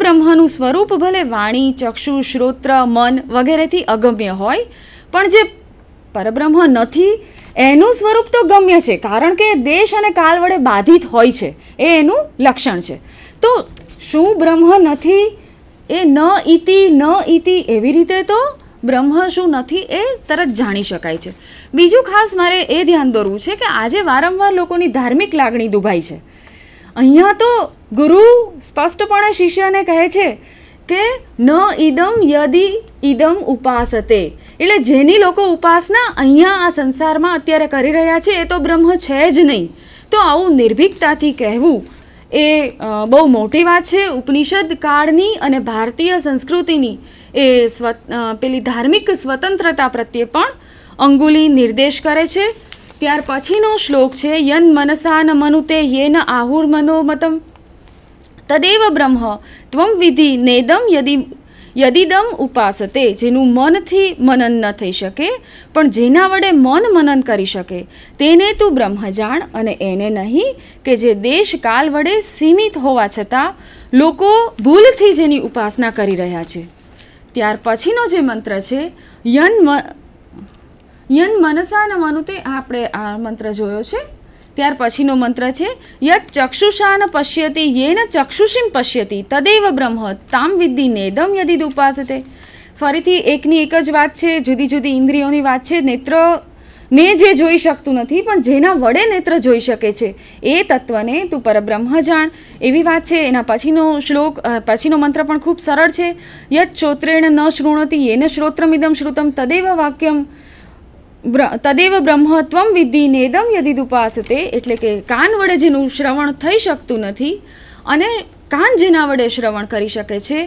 પરબ્રહ્મનું સ્વરૂપ ભલે વાણી ચક્ષુ શ્રોત્ર મન વગેરેથી અગમ્ય હોય પણ જે પરબ્રહ્મ નથી એનું સ્વરૂપ તો ગમ્ય છે કારણ કે દેશ અને કાલ વડે બાધિત હોય છે એ એનું લક્ષણ છે તો શું બ્રહ્મ નથી એ ન ઇતિ ન ઇતિ એવી રીતે તો બ્રહ્મ શું નથી એ તરત જાણી શકાય છે બીજું ખાસ મારે એ ધ્યાન દોરવું છે કે આજે વારંવાર લોકોની ધાર્મિક લાગણી દુભાઈ છે અહીંયા તો ગુરુ સ્પષ્ટપણે શિષ્યને કહે છે કે ન ઈદમ યદી ઈદમ ઉપાસ હતે એટલે જેની લોકો ઉપાસના અહીંયા આ સંસારમાં અત્યારે કરી રહ્યા છે એ તો બ્રહ્મ છે જ નહીં તો આવું નિર્ભીકતાથી કહેવું એ બહુ મોટી વાત છે ઉપનિષદ કાળની અને ભારતીય સંસ્કૃતિની એ સ્વ પેલી ધાર્મિક સ્વતંત્રતા પ્રત્યે પણ અંગુલી નિર્દેશ કરે છે ત્યાર પછીનો શ્લોક છે યન મનસાન મનુતે યેન આહુર મનોમતમ તદેવ બ્રહ્મ ત્વમ વિધિ નેદમ યદિ યદિદમ ઉપાસતે જેનું મનથી મનન ન થઈ શકે પણ જેના વડે મન મનન કરી શકે તેને તું બ્રહ્મ જાણ અને એને નહીં કે જે દેશ કાલ વડે સીમિત હોવા છતાં લોકો ભૂલથી જેની ઉપાસના કરી રહ્યા છે ત્યાર પછીનો જે મંત્ર છે યન યન મનસાન મનુતે આપણે આ મંત્ર જોયો છે ત્યાર પછીનો મંત્ર છે યત ચક્ષુષાન પશ્યતિ યેન ચક્ષુષિમ પશ્યતી તદેવ બ્રહ્મ તામ વિદ્ધિ નેદમ યદિદ ઉપાસતે ફરીથી એકની એક જ વાત છે જુદી જુદી ઇન્દ્રિયોની વાત છે નેત્ર ને જે જોઈ શકતું નથી પણ જેના વડે નેત્ર જોઈ શકે છે એ તત્વને તું પરબ્રહ્મ જાણ એવી વાત છે એના પછીનો શ્લોક પછીનો મંત્ર પણ ખૂબ સરળ છે યત ચોત્રેણ ન શૃણોતિ યેન શ્રોત્રમિદમ શ્રુતમ તદેવ વાક્યમ તદેવ બ્રહ્મત્વમ વિધિ નેદમ યદિદુપાસતે એટલે કે કાન વડે જેનું શ્રવણ થઈ શકતું નથી અને કાન જેના વડે શ્રવણ કરી શકે છે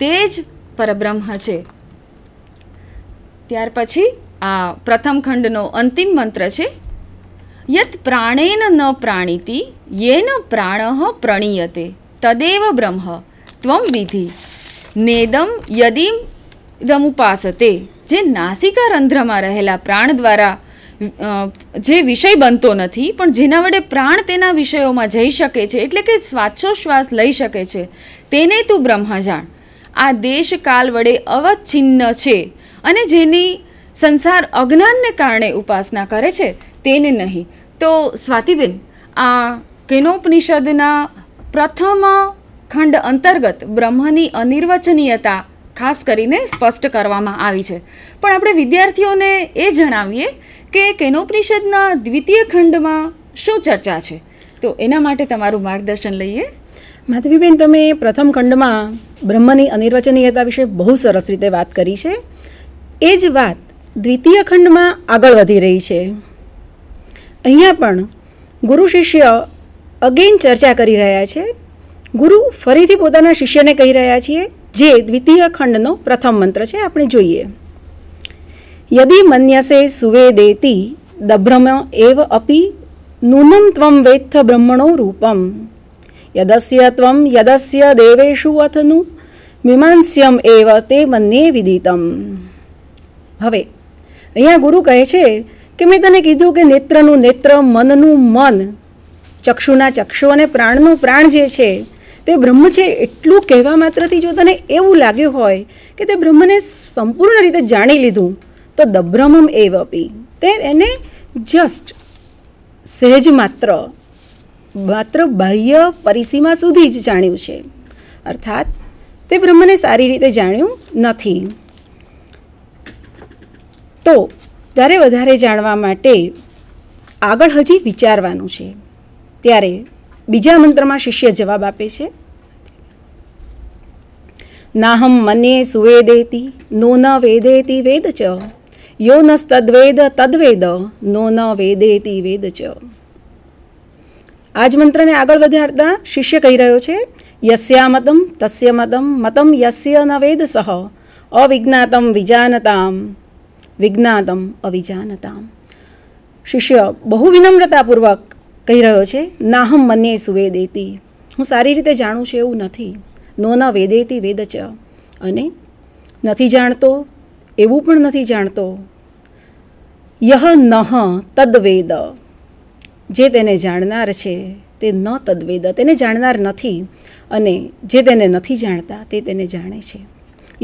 તે જ પરબ્રહ્મ છે ત્યાર પછી આ પ્રથમ ખંડનો અંતિમ મંત્ર છે યત પ્રાણેન ન પ્રાણીતિ યેન પ્રાણ પ્રણીયતે તદેવ બ્રહ્મ ત્વમ વિધિ નેદમ ઉપાસતે જે નાસિકા રંધ્રમાં રહેલા પ્રાણ દ્વારા જે વિષય બનતો નથી પણ જેના વડે પ્રાણ તેના વિષયોમાં જઈ શકે છે એટલે કે શ્વાસોશ્વાસ લઈ શકે છે તેને તું બ્રહ્મ જાણ આ દેશ કાલ વડે અવચ્છિન્ન છે અને જેની સંસાર અજ્ઞાનને કારણે ઉપાસના કરે છે તેને નહીં તો સ્વાતિબેન આ કેનોપનિષદના પ્રથમ ખંડ અંતર્ગત બ્રહ્મની અનિર્વચનીયતા ખાસ કરીને સ્પષ્ટ કરવામાં આવી છે પણ આપણે વિદ્યાર્થીઓને એ જણાવીએ કે કેનોપરિષદના દ્વિતીય ખંડમાં શું ચર્ચા છે તો એના માટે તમારું માર્ગદર્શન લઈએ માધવીબેન તમે પ્રથમ ખંડમાં બ્રહ્મની અનિર્વચનીયતા વિશે બહુ સરસ રીતે વાત કરી છે એ જ વાત દ્વિતીય ખંડમાં આગળ વધી રહી છે અહીંયા પણ ગુરુ શિષ્ય અગેન ચર્ચા કરી રહ્યા છે ગુરુ ફરીથી પોતાના શિષ્યને કહી રહ્યા છીએ જે દ્વિતીય ખંડનો પ્રથમ મંત્ર છે આપણે જોઈએ યદિ મન્યસે સુવેદેતી દભ્રમ એવ અપી નૂનમ ત્વમ વેત્થ બ્રહ્મણો રૂપમ યદસ્ય ત્વમ યદસ્ય દેવેશુ અથનું મીમાંસ્યમ એવ તે મન્યે વિદિતમ હવે અહીંયા ગુરુ કહે છે કે મેં તને કીધું કે નેત્રનું નેત્ર મનનું મન ચક્ષુના ચક્ષુ અને પ્રાણનું પ્રાણ જે છે તે બ્રહ્મ છે એટલું કહેવા માત્રથી જો તને એવું લાગ્યું હોય કે તે બ્રહ્મને સંપૂર્ણ રીતે જાણી લીધું તો દબ્રહ્મમ એવ અપી તે એને જસ્ટ સહેજ માત્ર માત્ર બાહ્ય પરિસીમા સુધી જ જાણ્યું છે અર્થાત તે બ્રહ્મને સારી રીતે જાણ્યું નથી તો ત્યારે વધારે જાણવા માટે આગળ હજી વિચારવાનું છે ત્યારે બીજા મંત્રમાં શિષ્ય જવાબ આપે છે નાહમ મને સુવેદેતી નો ન વેદેતિ વેદ ચ યો નસ્તદ્વેદ તદ્વેદ નો ન વેદેતિ વેદ ચ આજ મંત્રને આગળ વધારતા શિષ્ય કહી રહ્યો છે યસ્યા મતમ તસ્ય મતમ મતમ યસ્ય ન વેદ સહ અવિજ્ઞાતમ વિજાનતામ વિજ્ઞાતમ અવિજાનતામ શિષ્ય બહુ વિનમ્રતાપૂર્વક કહી રહ્યો છે નાહમ મને સુવેદેતી હું સારી રીતે જાણું છું એવું નથી નો ન વેદેતી વેદ ચ અને નથી જાણતો એવું પણ નથી જાણતો યહ નહ તદ્વેદ જે તેને જાણનાર છે તે ન તદ્વેદ તેને જાણનાર નથી અને જે તેને નથી જાણતા તે તેને જાણે છે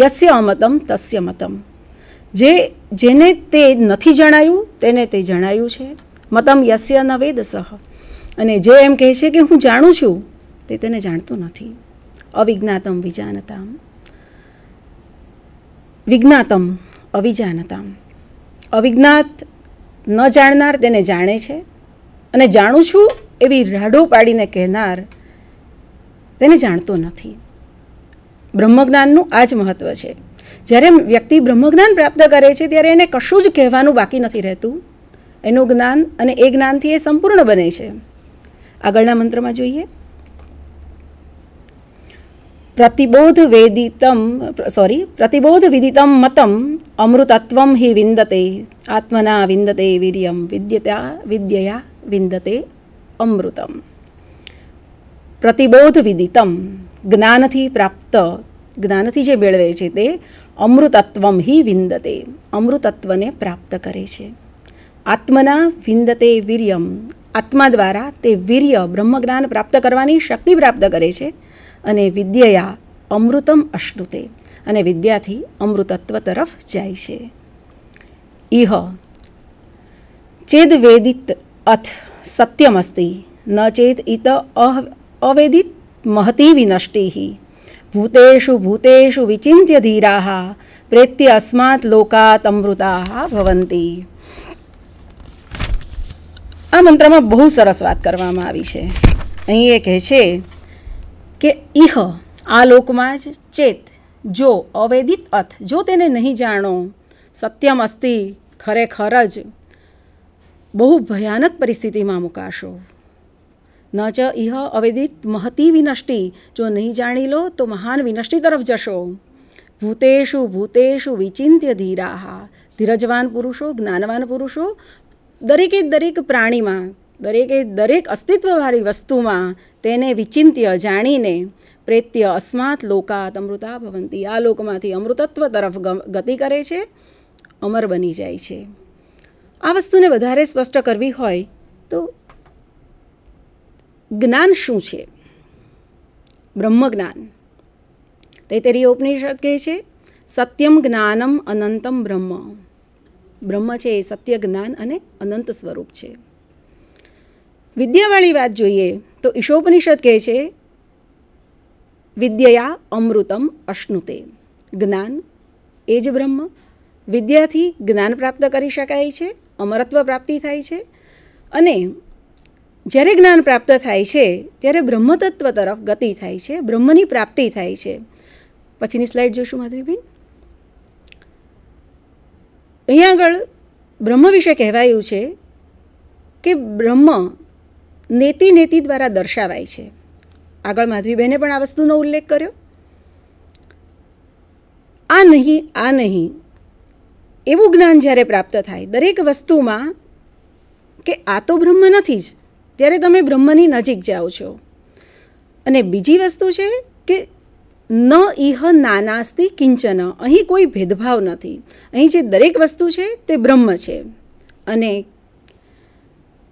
યસ્ય અમતમ તસ્ય મતમ જે જેને તે નથી જણાયું તેને તે જણાયું છે મતમ યસ્ય ન વેદ સહ અને જે એમ કહે છે કે હું જાણું છું તે તેને જાણતું નથી અવિજ્ઞાતમ વિજાનતામ વિજ્ઞાતમ અવિજાનતામ અવિજ્ઞાત ન જાણનાર તેને જાણે છે અને જાણું છું એવી રાડો પાડીને કહેનાર તેને જાણતો નથી બ્રહ્મજ્ઞાનનું આ જ મહત્ત્વ છે જ્યારે વ્યક્તિ બ્રહ્મજ્ઞાન પ્રાપ્ત કરે છે ત્યારે એને કશું જ કહેવાનું બાકી નથી રહેતું એનું જ્ઞાન અને એ જ્ઞાનથી એ સંપૂર્ણ બને છે આગળના મંત્રમાં જોઈએ પ્રતિબોધ વેદિતમ સોરી પ્રતિબોધ વિદિતમ મતમ અમૃતત્વમ હિ વિંદતે આત્મના વિંદતે વીર્યમ વિદ્યતા વિદ્યયા વિંદતે અમૃતમ પ્રતિબોધ વિદિતમ જ્ઞાનથી પ્રાપ્ત જ્ઞાનથી જે મેળવે છે તે અમૃતત્વમ હિ વિંદતે અમૃતત્વને પ્રાપ્ત કરે છે આત્મના વિંદતે વીર્યમ આત્મા દ્વારા તે વીર્ય બ્રહ્મજ્ઞાન પ્રાપ્ત કરવાની શક્તિ પ્રાપ્ત કરે છે અને વિદ્યયા અમૃતમ અશ્નુતે અને વિદ્યાથી અમૃતત્વ તરફ જાય છે ઇહ ચેદ વેદિત અથ સત્યમસ્તિ ન ચેત ઇત અવેદિત મહતી વિનષ્ટિ ભૂતેષુ ભૂતેષુ વિચિંત્ય ધીરા પ્રેત્ય અસ્માત લોકાત અમૃતા ભવંતી આ મંત્રમાં બહુ સરસ વાત કરવામાં આવી છે અહીં એ કહે છે કે ઇહ આ લોકમાં જ ચેત જો અવેદિત અથ જો તેને નહીં જાણો સત્યમ અસ્તિ ખરેખર જ બહુ ભયાનક પરિસ્થિતિમાં મુકાશો ન ચ ઇહ અવેદિત મહતી વિનષ્ટિ જો નહીં જાણી લો તો મહાન વિનષ્ટિ તરફ જશો ભૂતેશુ ભૂતેશુ વિચિંત્ય ધીરાહા ધીરજવાન પુરુષો જ્ઞાનવાન પુરુષો દરેકે દરેક પ્રાણીમાં દરેકે દરેક અસ્તિત્વવાળી વસ્તુમાં તેને વિચિંત્ય જાણીને પ્રેત્ય અસ્માત લોકાત અમૃતા ભવંતી આ લોકમાંથી અમૃતત્વ તરફ ગતિ કરે છે અમર બની જાય છે આ વસ્તુને વધારે સ્પષ્ટ કરવી હોય તો જ્ઞાન શું છે બ્રહ્મજ્ઞાન તૈતરીય ઉપનિષદ કહે છે સત્યમ જ્ઞાનમ અનંતમ બ્રહ્મ બ્રહ્મ છે એ સત્ય જ્ઞાન અને અનંત સ્વરૂપ છે વિદ્યાવાળી વાત જોઈએ તો ઈશોપનિષદ કહે છે વિદ્યયા અમૃતમ અશ્નુતે જ્ઞાન એ જ બ્રહ્મ વિદ્યાથી જ્ઞાન પ્રાપ્ત કરી શકાય છે અમરત્વ પ્રાપ્તિ થાય છે અને જ્યારે જ્ઞાન પ્રાપ્ત થાય છે ત્યારે બ્રહ્મતત્વ તરફ ગતિ થાય છે બ્રહ્મની પ્રાપ્તિ થાય છે પછીની સ્લાઇડ જોશું માધવીબેન અહીંયા આગળ બ્રહ્મ વિશે કહેવાયું છે કે બ્રહ્મ નેતિ નેતિ દ્વારા દર્શાવાય છે આગળ માધવીબહેને પણ આ વસ્તુનો ઉલ્લેખ કર્યો આ નહીં આ નહીં એવું જ્ઞાન જ્યારે પ્રાપ્ત થાય દરેક વસ્તુમાં કે આ તો બ્રહ્મ નથી જ ત્યારે તમે બ્રહ્મની નજીક જાઓ છો અને બીજી વસ્તુ છે કે ન ઇહ નાનાસ્તી કિંચન અહીં કોઈ ભેદભાવ નથી અહીં જે દરેક વસ્તુ છે તે બ્રહ્મ છે અને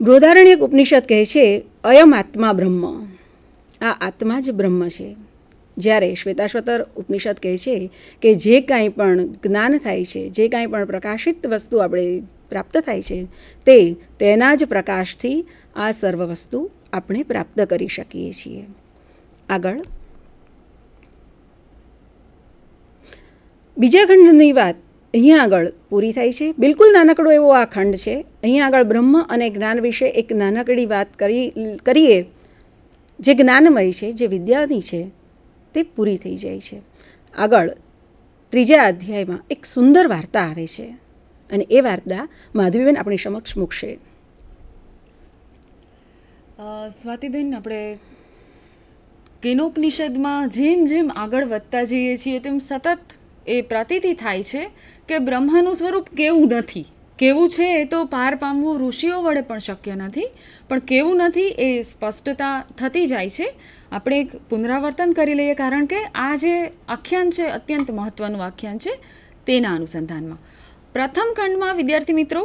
બૃહદારણ્યક ઉપનિષદ કહે છે અયમ આત્મા બ્રહ્મ આ આત્મા જ બ્રહ્મ છે જ્યારે શ્વેતાશ્વતર ઉપનિષદ કહે છે કે જે કાંઈ પણ જ્ઞાન થાય છે જે કાંઈ પણ પ્રકાશિત વસ્તુ આપણે પ્રાપ્ત થાય છે તે તેના જ પ્રકાશથી આ સર્વ વસ્તુ આપણે પ્રાપ્ત કરી શકીએ છીએ આગળ બીજા ખંડની વાત અહીંયા આગળ પૂરી થાય છે બિલકુલ નાનકડો એવો આ ખંડ છે અહીંયા આગળ બ્રહ્મ અને જ્ઞાન વિશે એક નાનકડી વાત કરી કરીએ જે જ્ઞાનમય છે જે વિદ્યાની છે તે પૂરી થઈ જાય છે આગળ ત્રીજા અધ્યાયમાં એક સુંદર વાર્તા આવે છે અને એ વાર્તા માધવીબેન આપણી સમક્ષ મૂકશે સ્વાતિબેન આપણે કેનોપનિષદમાં જેમ જેમ આગળ વધતા જઈએ છીએ તેમ સતત એ પ્રતીતિ થાય છે કે બ્રહ્માનું સ્વરૂપ કેવું નથી કેવું છે એ તો પાર પામવું ઋષિઓ વડે પણ શક્ય નથી પણ કેવું નથી એ સ્પષ્ટતા થતી જાય છે આપણે એક પુનરાવર્તન કરી લઈએ કારણ કે આ જે આખ્યાન છે અત્યંત મહત્ત્વનું આખ્યાન છે તેના અનુસંધાનમાં પ્રથમ ખંડમાં વિદ્યાર્થી મિત્રો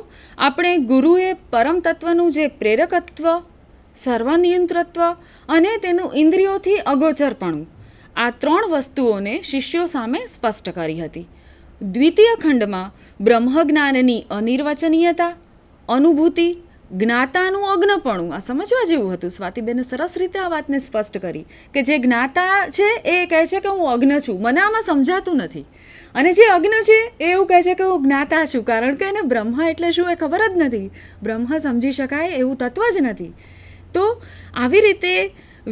આપણે ગુરુએ પરમ તત્વનું જે પ્રેરકત્વ સર્વનિયંત્રત્વ અને તેનું ઇન્દ્રિયોથી અગોચરપણું આ ત્રણ વસ્તુઓને શિષ્યો સામે સ્પષ્ટ કરી હતી દ્વિતીય ખંડમાં બ્રહ્મજ્ઞાનની અનિર્વચનીયતા અનુભૂતિ જ્ઞાતાનું અગ્નપણું આ સમજવા જેવું હતું સ્વાતિબેને સરસ રીતે આ વાતને સ્પષ્ટ કરી કે જે જ્ઞાતા છે એ કહે છે કે હું અજ્ઞ છું મને આમાં સમજાતું નથી અને જે અજ્ઞ છે એ એવું કહે છે કે હું જ્ઞાતા છું કારણ કે એને બ્રહ્મ એટલે શું એ ખબર જ નથી બ્રહ્મ સમજી શકાય એવું તત્વ જ નથી તો આવી રીતે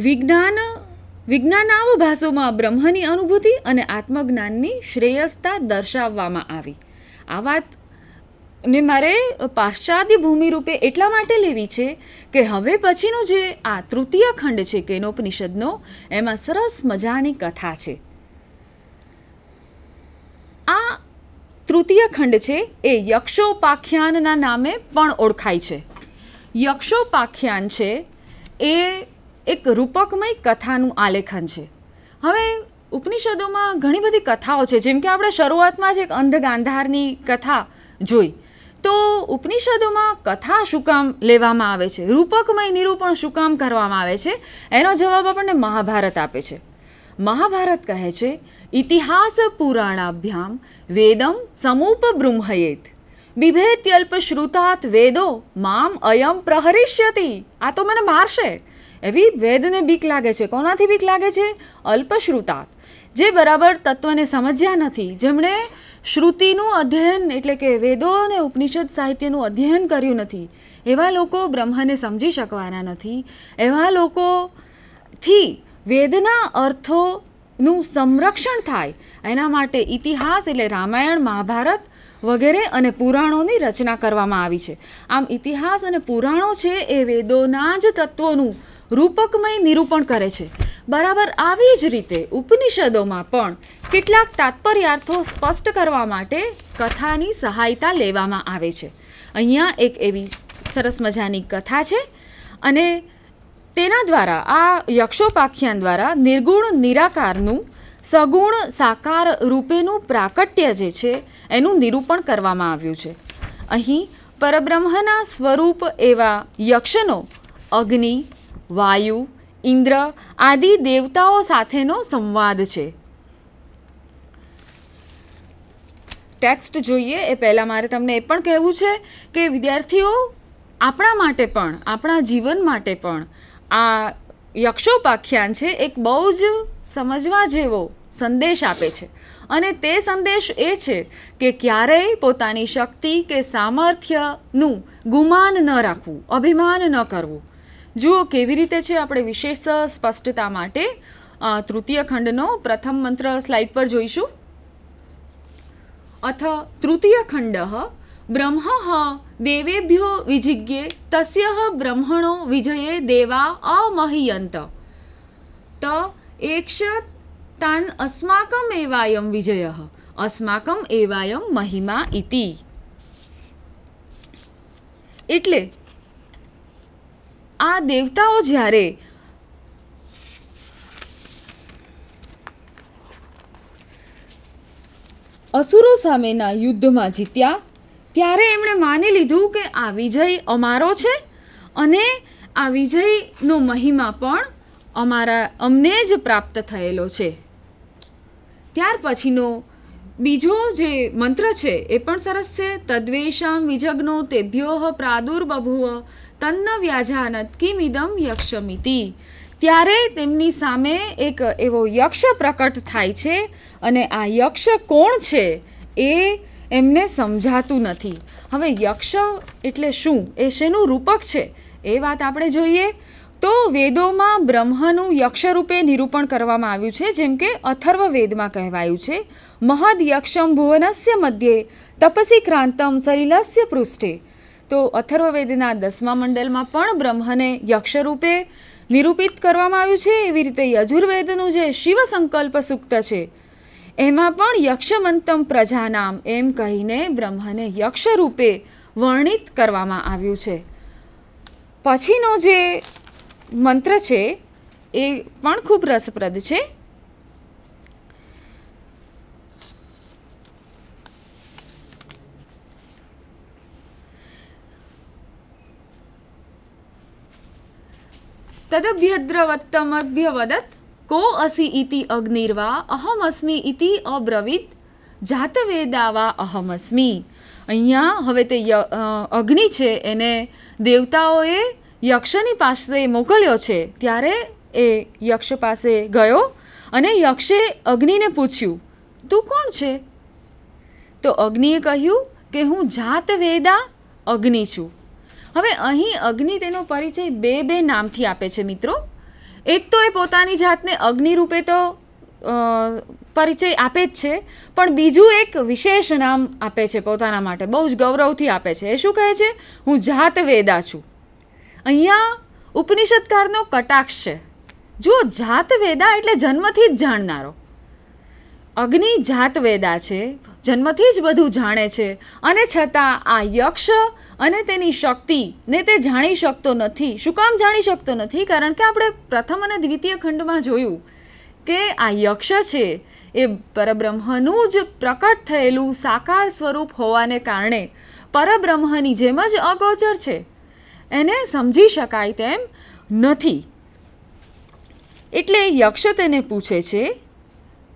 વિજ્ઞાન વિજ્ઞાનના આવા બ્રહ્મની અનુભૂતિ અને આત્મજ્ઞાનની શ્રેયસતા દર્શાવવામાં આવી આ વાત ને મારે પાશ્ચાત્ય ભૂમિ રૂપે એટલા માટે લેવી છે કે હવે પછીનો જે આ તૃતીય ખંડ છે કેનોપનિષદનો એમાં સરસ મજાની કથા છે આ તૃતીય ખંડ છે એ યક્ષોપાખ્યાનના નામે પણ ઓળખાય છે યક્ષોપાખ્યાન છે એ એક રૂપકમય કથાનું આલેખન છે હવે ઉપનિષદોમાં ઘણી બધી કથાઓ છે જેમ કે આપણે શરૂઆતમાં જ એક અંધ ગાંધારની કથા જોઈ તો ઉપનિષદોમાં કથા શું કામ લેવામાં આવે છે રૂપકમય નિરૂપણ શું કામ કરવામાં આવે છે એનો જવાબ આપણને મહાભારત આપે છે મહાભારત કહે છે ઇતિહાસ પુરાણાભ્યામ વેદમ સમૂપ બ્રુમહયેત બિભેત્યલ્પ શ્રુતાત વેદો મામ અયમ પ્રહરિષ્યતિ આ તો મને મારશે એવી વેદને બીક લાગે છે કોનાથી બીક લાગે છે અલ્પશ્રુતા જે બરાબર તત્વને સમજ્યા નથી જેમણે શ્રુતિનું અધ્યયન એટલે કે વેદો અને ઉપનિષદ સાહિત્યનું અધ્યયન કર્યું નથી એવા લોકો બ્રહ્મને સમજી શકવાના નથી એવા લોકોથી વેદના અર્થોનું સંરક્ષણ થાય એના માટે ઇતિહાસ એટલે રામાયણ મહાભારત વગેરે અને પુરાણોની રચના કરવામાં આવી છે આમ ઇતિહાસ અને પુરાણો છે એ વેદોના જ તત્વોનું રૂપકમય નિરૂપણ કરે છે બરાબર આવી જ રીતે ઉપનિષદોમાં પણ કેટલાક તાત્પર્યાર્થો સ્પષ્ટ કરવા માટે કથાની સહાયતા લેવામાં આવે છે અહીંયા એક એવી સરસ મજાની કથા છે અને તેના દ્વારા આ યક્ષોપાખ્યાન દ્વારા નિર્ગુણ નિરાકારનું સગુણ સાકાર રૂપેનું પ્રાકટ્ય જે છે એનું નિરૂપણ કરવામાં આવ્યું છે અહીં પરબ્રહ્મના સ્વરૂપ એવા યક્ષનો અગ્નિ વાયુ ઇન્દ્ર આદિ દેવતાઓ સાથેનો સંવાદ છે ટેક્સ્ટ જોઈએ એ પહેલાં મારે તમને એ પણ કહેવું છે કે વિદ્યાર્થીઓ આપણા માટે પણ આપણા જીવન માટે પણ આ યક્ષોપાખ્યાન છે એક બહુ જ સમજવા જેવો સંદેશ આપે છે અને તે સંદેશ એ છે કે ક્યારેય પોતાની શક્તિ કે સામર્થ્યનું ગુમાન ન રાખવું અભિમાન ન કરવું જુઓ કેવી રીતે છે આપણે વિશેષ સ્પષ્ટતા માટે તૃતીય ખંડનો પ્રથમ મંત્ર સ્લાઇડ પર જોઈશું અથ તૃતીય ખંડ બ્રહ્મ દેવેભ્યો વિજિજ્ઞે તસ્ય બ્રહ્મણો વિજયે દેવા અમહિયંત ત એક્ષ તાન અસ્માકમ એવાયમ વિજય અસ્માકમ એવાયમ મહિમા ઇતિ એટલે આ દેવતાઓ જ્યારે અસુરો સામેના યુદ્ધમાં જીત્યા ત્યારે એમણે માની લીધું કે આ વિજય અમારો છે અને આ વિજયનો મહિમા પણ અમારા અમને જ પ્રાપ્ત થયેલો છે ત્યાર પછીનો બીજો જે મંત્ર છે એ પણ સરસ છે તદ્વેષામ વિજગ્નો તેભ્યો પ્રાદુર્બભુવ તન્ન વ્યાજાનત કિમિદમ યક્ષમિતિ ત્યારે તેમની સામે એક એવો યક્ષ પ્રકટ થાય છે અને આ યક્ષ કોણ છે એ એમને સમજાતું નથી હવે યક્ષ એટલે શું એ શેનું રૂપક છે એ વાત આપણે જોઈએ તો વેદોમાં બ્રહ્મનું યક્ષરૂપે નિરૂપણ કરવામાં આવ્યું છે જેમ કે અથર્વ વેદમાં કહેવાયું છે મહદ યક્ષમ ભુવનસ્ય મધ્યે તપસી ક્રાંતમ સલિલસ્ય પૃષ્ઠે તો અથર્વવેદના દસમા મંડળમાં પણ બ્રહ્મને યક્ષરૂપે નિરૂપિત કરવામાં આવ્યું છે એવી રીતે યજુર્વેદનું જે શિવ સંકલ્પ સૂક્ત છે એમાં પણ યક્ષમંતમ પ્રજાનામ એમ કહીને બ્રહ્મને યક્ષરૂપે વર્ણિત કરવામાં આવ્યું છે પછીનો જે મંત્ર છે એ પણ ખૂબ રસપ્રદ છે તદભ્યદ્રવત્તમભ્યવદત કો અસી ઇતિ અગ્નિર્વા અહમસ્મી ઇતિ અબ્રવિત જાતવેદાવા અહમસ્મી અહીંયા હવે તે અગ્નિ છે એને દેવતાઓએ યક્ષની પાસે મોકલ્યો છે ત્યારે એ યક્ષ પાસે ગયો અને યક્ષે અગ્નિને પૂછ્યું તું કોણ છે તો અગ્નિએ કહ્યું કે હું જાત વેદા અગ્નિ છું હવે અહીં અગ્નિ તેનો પરિચય બે બે નામથી આપે છે મિત્રો એક તો એ પોતાની જાતને અગ્નિ રૂપે તો પરિચય આપે જ છે પણ બીજું એક વિશેષ નામ આપે છે પોતાના માટે બહુ જ ગૌરવથી આપે છે એ શું કહે છે હું જાત વેદા છું અહીંયા ઉપનિષદકારનો કટાક્ષ છે જુઓ જાતવેદા એટલે જન્મથી જ જાણનારો અગ્નિ જાતવેદા છે જન્મથી જ બધું જાણે છે અને છતાં આ યક્ષ અને તેની શક્તિને તે જાણી શકતો નથી શું કામ જાણી શકતો નથી કારણ કે આપણે પ્રથમ અને દ્વિતીય ખંડમાં જોયું કે આ યક્ષ છે એ પરબ્રહ્મનું જ પ્રકટ થયેલું સાકાર સ્વરૂપ હોવાને કારણે પરબ્રહ્મની જેમ જ અગોચર છે એને સમજી શકાય તેમ નથી એટલે યક્ષ તેને પૂછે છે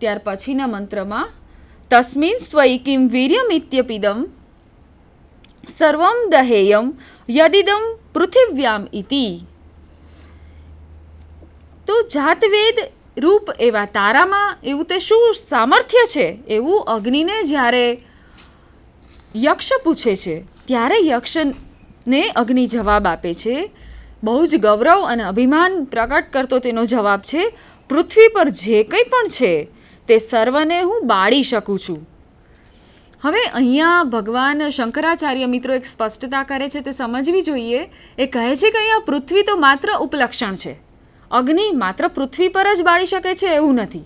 ત્યાર પછીના મંત્રમાં તસ્મિન સ્વયં કિમ વીર્યમ ઇત્યપિદમ સર્વમ દહેયમ યદિદમ પૃથિવ્યામ ઇતિ તો જાતવેદ રૂપ એવા તારામાં એવું તે શું સામર્થ્ય છે એવું અગ્નિને જ્યારે યક્ષ પૂછે છે ત્યારે યક્ષ ને અગ્નિ જવાબ આપે છે બહુ જ ગૌરવ અને અભિમાન પ્રગટ કરતો તેનો જવાબ છે પૃથ્વી પર જે કંઈ પણ છે તે સર્વને હું બાળી શકું છું હવે અહીંયા ભગવાન શંકરાચાર્ય મિત્રો એક સ્પષ્ટતા કરે છે તે સમજવી જોઈએ એ કહે છે કે અહીંયા પૃથ્વી તો માત્ર ઉપલક્ષણ છે અગ્નિ માત્ર પૃથ્વી પર જ બાળી શકે છે એવું નથી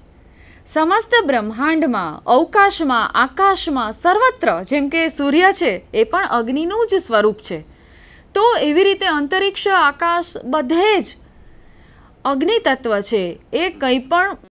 સમસ્ત બ્રહ્માંડમાં અવકાશમાં આકાશમાં સર્વત્ર જેમ કે સૂર્ય છે એ પણ અગ્નિનું જ સ્વરૂપ છે તો એવી રીતે અંતરિક્ષ આકાશ બધે જ અગ્નિ તત્ત્વ છે એ કંઈ પણ